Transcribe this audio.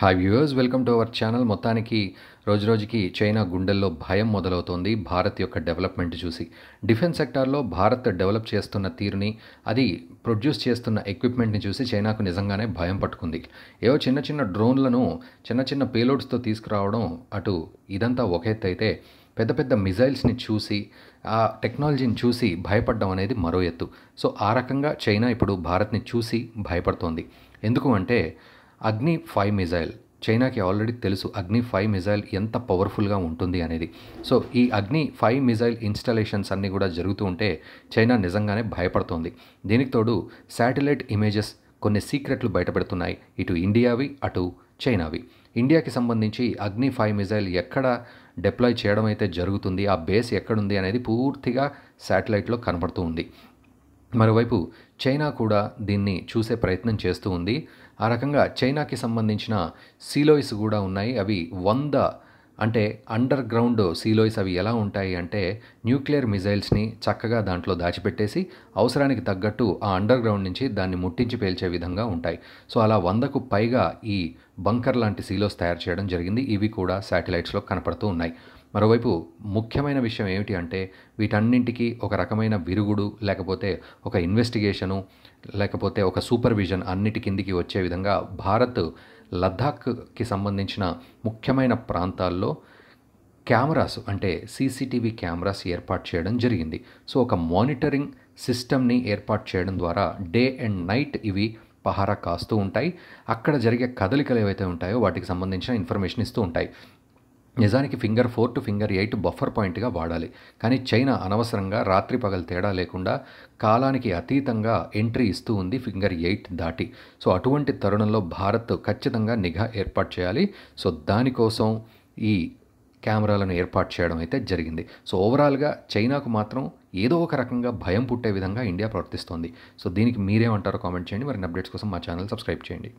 hi viewers welcome to our channel మొత్తానికి రోజురోజుకి China గుండెల్లో భయం మొదలవుతోంది భారత్ యొక్క డెవలప్మెంట్ చూసి డిఫెన్స్ సెక్టార్లో భారత్ డెవలప్ చేస్తున్న తీరుని అది ప్రొడ్యూస్ చేస్తున్న ఎక్విప్మెంట్ని చూసి చైనాకు నిజంగానే భయం పట్టుకుంది ఏవో చిన్న చిన్న డ్రోన్లను చిన్న చిన్న పేలోడ్స్తో తీసుకురావడం అటు ఇదంతా ఒక ఎత్తు అయితే పెద్ద పెద్ద మిజైల్స్ని చూసి ఆ టెక్నాలజీని చూసి భయపడడం అనేది మరో ఎత్తు సో ఆ రకంగా చైనా ఇప్పుడు భారత్ని చూసి భయపడుతోంది ఎందుకు అంటే అగ్ని ఫైవ్ మిజైల్ చైనాకి ఆల్రెడీ తెలుసు అగ్ని ఫైవ్ మిజైల్ ఎంత పవర్ఫుల్గా ఉంటుంది అనేది సో ఈ అగ్ని ఫైవ్ మిజైల్ ఇన్స్టాలేషన్స్ అన్నీ కూడా జరుగుతూ ఉంటే చైనా నిజంగానే భయపడుతోంది దీనికి తోడు శాటిలైట్ ఇమేజెస్ కొన్ని సీక్రెట్లు బయటపెడుతున్నాయి ఇటు ఇండియావి అటు చైనావి ఇండియాకి సంబంధించి అగ్ని ఫైవ్ మిజైల్ ఎక్కడ డిప్లాయ్ చేయడం అయితే జరుగుతుంది ఆ బేస్ ఎక్కడుంది అనేది పూర్తిగా శాటిలైట్లో కనబడుతూ ఉంది మరోవైపు చైనా కూడా దీన్ని చూసే ప్రయత్నం చేస్తూ ఉంది ఆ రకంగా చైనాకి సంబంధించిన సీలోయిస్ కూడా ఉన్నాయి అవి వంద అంటే అండర్ గ్రౌండ్ సీలోయిస్ అవి ఎలా ఉంటాయి అంటే న్యూక్లియర్ మిజైల్స్ని చక్కగా దాంట్లో దాచిపెట్టేసి అవసరానికి తగ్గట్టు ఆ అండర్ గ్రౌండ్ నుంచి దాన్ని ముట్టించి పేల్చే విధంగా ఉంటాయి సో అలా వందకు పైగా ఈ బంకర్ లాంటి సీలోస్ తయారు చేయడం జరిగింది ఇవి కూడా శాటిలైట్స్లో కనపడుతూ ఉన్నాయి మరోవైపు ముఖ్యమైన విషయం ఏమిటి అంటే వీటన్నింటికి ఒక రకమైన విరుగుడు లేకపోతే ఒక ఇన్వెస్టిగేషను లేకపోతే ఒక సూపర్విజన్ అన్నిటి కిందికి వచ్చే విధంగా భారత్ లద్దాఖ్కి సంబంధించిన ముఖ్యమైన ప్రాంతాల్లో కెమెరాస్ అంటే సీసీటీవీ కెమెరాస్ ఏర్పాటు చేయడం జరిగింది సో ఒక మానిటరింగ్ సిస్టమ్ని ఏర్పాటు చేయడం ద్వారా డే అండ్ నైట్ ఇవి పహారా కాస్తూ ఉంటాయి అక్కడ జరిగే కదలికలు ఏవైతే ఉంటాయో వాటికి సంబంధించిన ఇన్ఫర్మేషన్ ఇస్తూ ఉంటాయి నిజానికి finger four two finger eight buffer పాయింట్గా వాడాలి కానీ చైనా అనవసరంగా రాత్రి పగల తేడా లేకుండా కాలానికి అతీతంగా ఎంట్రీ ఇస్తూ ఉంది ఫింగర్ ఎయిట్ దాటి సో అటువంటి తరుణంలో భారత్ ఖచ్చితంగా నిఘా ఏర్పాటు చేయాలి సో దానికోసం ఈ కెమెరాలను ఏర్పాటు చేయడం అయితే జరిగింది సో ఓవరాల్గా చైనాకు మాత్రం ఏదో ఒక రకంగా భయం పుట్టే విధంగా ఇండియా ప్రవర్తిస్తోంది సో దీనికి మీరేమంటారో కామెంట్ చేయండి మరి అప్డేట్స్ కోసం మా ఛానల్ సబ్స్క్రైబ్ చేయండి